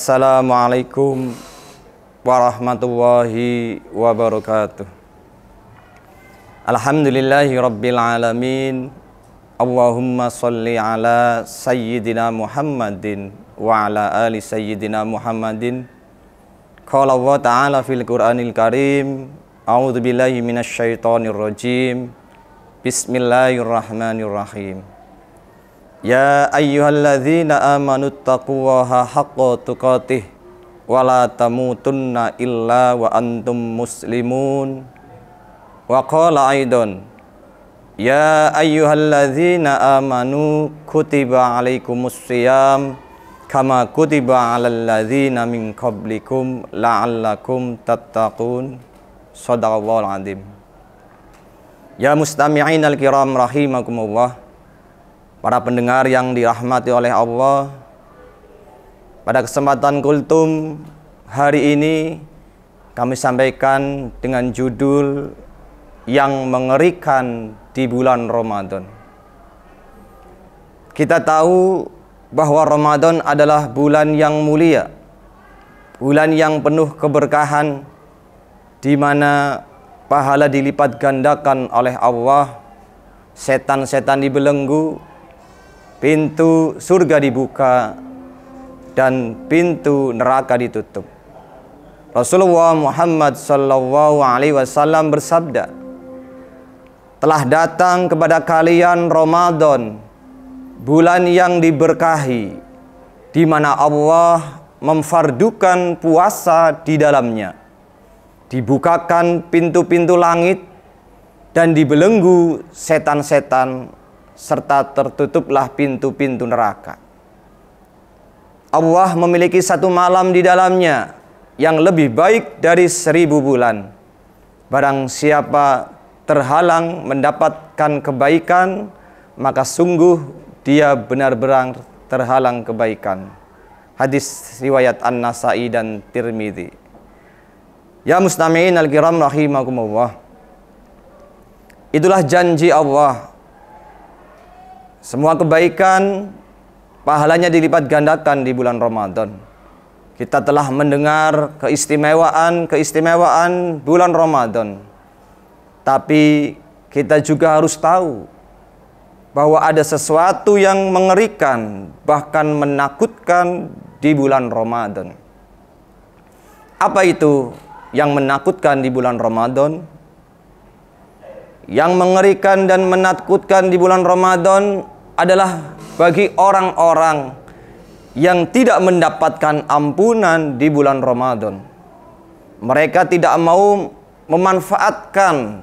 Assalamualaikum warahmatullahi wabarakatuh Alhamdulillahi rabbil alamin Allahumma salli ala sayyidina Muhammadin wa ala ali sayyidina Muhammadin Qala Allah ta'ala fil Qur'anil karim A'udhu billahi minasyaitonir Bismillahirrahmanirrahim يا أيها الذين آمنوا اتقوا حق تقاته ولا تموتن إلا وأنتم مسلمون وقال أيضا يا أيها الذين آمنوا كتب عليكم الصيام كما كتب على الذين من قبلكم لعلكم تتقون صدق الله العظيم يا مستمعين الكرام رحمكم الله para pendengar yang dirahmati oleh Allah. Pada kesempatan kultum hari ini kami sampaikan dengan judul yang mengerikan di bulan Ramadan. Kita tahu bahwa Ramadan adalah bulan yang mulia, bulan yang penuh keberkahan di mana pahala dilipat gandakan oleh Allah, setan-setan dibelenggu, pintu surga dibuka dan pintu neraka ditutup. Rasulullah Muhammad sallallahu alaihi wasallam bersabda, "Telah datang kepada kalian Ramadan, bulan yang diberkahi, di mana Allah memfardukan puasa di dalamnya. Dibukakan pintu-pintu langit dan dibelenggu setan-setan serta tertutuplah pintu-pintu neraka. Allah memiliki satu malam di dalamnya yang lebih baik dari seribu bulan. Barang siapa terhalang mendapatkan kebaikan, maka sungguh dia benar-benar terhalang kebaikan. Hadis riwayat An-Nasai dan Tirmidzi. Ya mustami'in al-kiram Rahimahumullah. Itulah janji Allah semua kebaikan pahalanya dilipat gandakan di bulan Ramadan. Kita telah mendengar keistimewaan-keistimewaan bulan Ramadan. Tapi kita juga harus tahu bahwa ada sesuatu yang mengerikan, bahkan menakutkan di bulan Ramadan. Apa itu yang menakutkan di bulan Ramadan? Yang mengerikan dan menakutkan di bulan Ramadan adalah bagi orang-orang yang tidak mendapatkan ampunan di bulan Ramadan. Mereka tidak mau memanfaatkan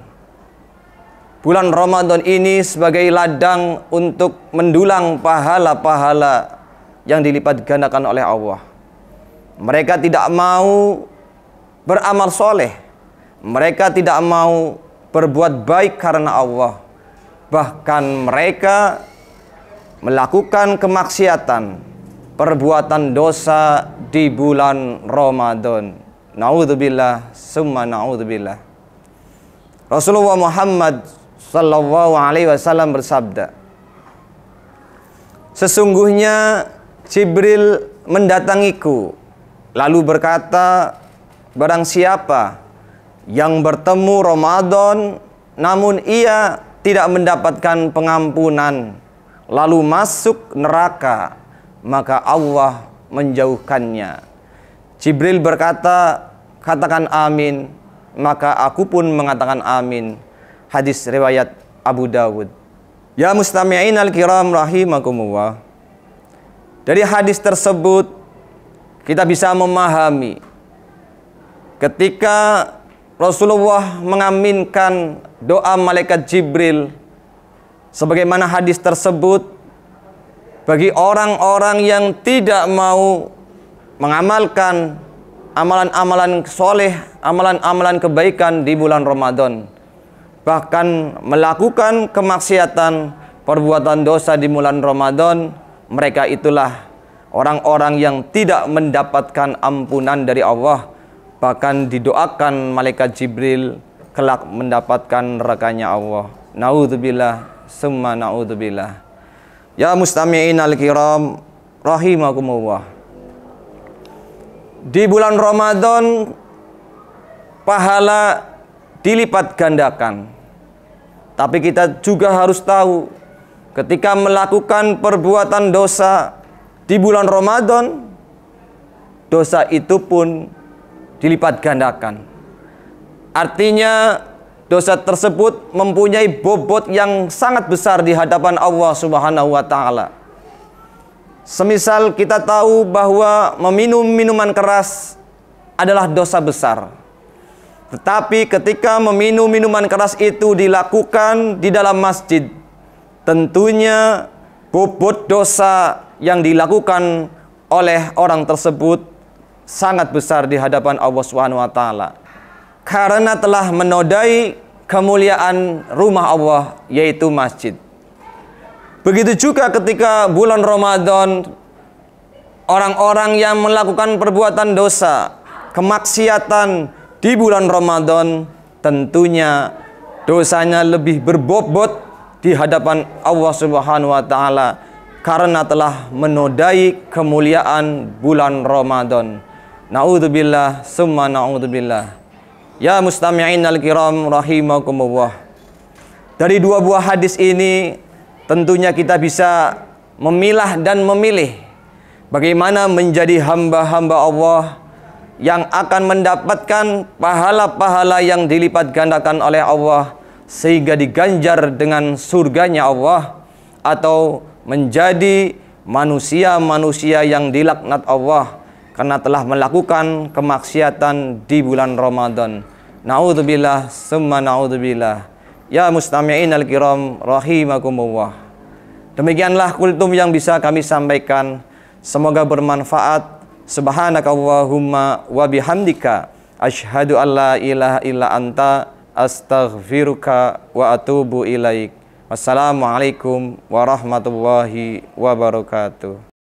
bulan Ramadan ini sebagai ladang untuk mendulang pahala-pahala yang dilipat gandakan oleh Allah. Mereka tidak mau beramal soleh. Mereka tidak mau berbuat baik karena Allah. Bahkan mereka melakukan kemaksiatan, perbuatan dosa di bulan Ramadan. Naudzubillah, summa naudzubillah. Rasulullah Muhammad sallallahu alaihi wasallam bersabda, Sesungguhnya Jibril mendatangiku lalu berkata, barang siapa yang bertemu Ramadan namun ia tidak mendapatkan pengampunan lalu masuk neraka maka Allah menjauhkannya Jibril berkata katakan amin maka aku pun mengatakan amin hadis riwayat Abu Dawud Ya mustami'in al-kiram rahimakumullah Dari hadis tersebut kita bisa memahami ketika Rasulullah mengaminkan doa malaikat Jibril sebagaimana hadis tersebut bagi orang-orang yang tidak mau mengamalkan amalan-amalan soleh, amalan-amalan kebaikan di bulan Ramadan. Bahkan melakukan kemaksiatan, perbuatan dosa di bulan Ramadan, mereka itulah orang-orang yang tidak mendapatkan ampunan dari Allah bahkan didoakan malaikat Jibril kelak mendapatkan nerakanya Allah. Naudzubillah, summa naudzubillah. Ya mustami'in al-kiram, rahimakumullah. Di bulan Ramadan pahala dilipat gandakan. Tapi kita juga harus tahu ketika melakukan perbuatan dosa di bulan Ramadan dosa itu pun dilipat gandakan. Artinya dosa tersebut mempunyai bobot yang sangat besar di hadapan Allah Subhanahu wa taala. Semisal kita tahu bahwa meminum minuman keras adalah dosa besar. Tetapi ketika meminum minuman keras itu dilakukan di dalam masjid, tentunya bobot dosa yang dilakukan oleh orang tersebut sangat besar di hadapan Allah Subhanahu wa taala. Karena telah menodai kemuliaan rumah Allah yaitu masjid. Begitu juga ketika bulan Ramadan orang-orang yang melakukan perbuatan dosa, kemaksiatan di bulan Ramadan tentunya dosanya lebih berbobot di hadapan Allah Subhanahu wa taala karena telah menodai kemuliaan bulan Ramadan. Na'udzubillah summa na'udzubillah. Ya mustami'in al-kiram rahimakumullah. Dari dua buah hadis ini tentunya kita bisa memilah dan memilih bagaimana menjadi hamba-hamba Allah yang akan mendapatkan pahala-pahala yang dilipat gandakan oleh Allah sehingga diganjar dengan surganya Allah atau menjadi manusia-manusia yang dilaknat Allah karena telah melakukan kemaksiatan di bulan Ramadan. Na'udzubillah, summa na'udzubillah. Ya mustami'in al-kiram rahimakumullah. Demikianlah kultum yang bisa kami sampaikan. Semoga bermanfaat. Subhanakallahumma wa bihamdika asyhadu an la ilaha illa anta astaghfiruka wa atubu ilaik. Wassalamualaikum warahmatullahi wabarakatuh.